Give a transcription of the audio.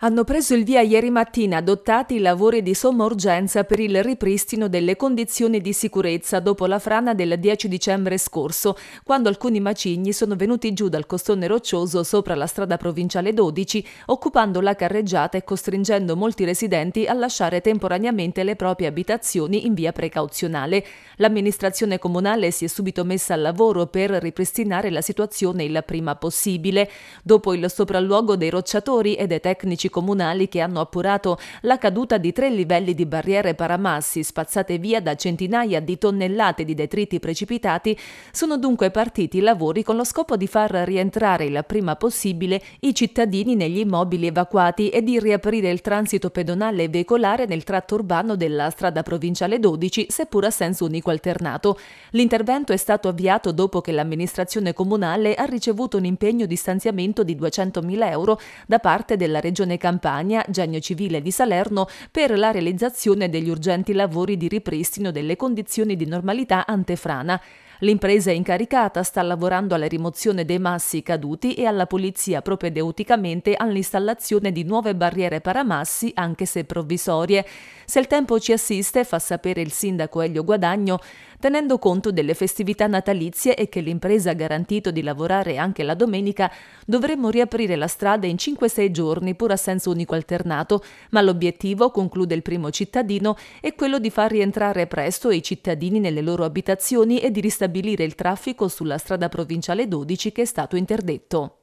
hanno preso il via ieri mattina adottati i lavori di somma urgenza per il ripristino delle condizioni di sicurezza dopo la frana del 10 dicembre scorso, quando alcuni macigni sono venuti giù dal costone roccioso sopra la strada provinciale 12, occupando la carreggiata e costringendo molti residenti a lasciare temporaneamente le proprie abitazioni in via precauzionale. L'amministrazione comunale si è subito messa al lavoro per ripristinare la situazione il prima possibile. Dopo il sopralluogo dei rocciatori e dei tecnici tecnici comunali che hanno appurato la caduta di tre livelli di barriere paramassi spazzate via da centinaia di tonnellate di detriti precipitati, sono dunque partiti i lavori con lo scopo di far rientrare il prima possibile i cittadini negli immobili evacuati e di riaprire il transito pedonale e veicolare nel tratto urbano della strada provinciale 12, seppur a senso unico alternato. L'intervento è stato avviato dopo che l'amministrazione comunale ha ricevuto un impegno di stanziamento di 200.000 euro da parte della Regione Regione Campania, Genio Civile di Salerno per la realizzazione degli urgenti lavori di ripristino delle condizioni di normalità antefrana. L'impresa incaricata sta lavorando alla rimozione dei massi caduti e alla pulizia propedeuticamente all'installazione di nuove barriere paramassi, anche se provvisorie. Se il tempo ci assiste, fa sapere il sindaco Elio Guadagno, tenendo conto delle festività natalizie e che l'impresa ha garantito di lavorare anche la domenica, dovremmo riaprire la strada in 5-6 giorni pur assicurando senso unico alternato, ma l'obiettivo, conclude il primo cittadino, è quello di far rientrare presto i cittadini nelle loro abitazioni e di ristabilire il traffico sulla strada provinciale 12 che è stato interdetto.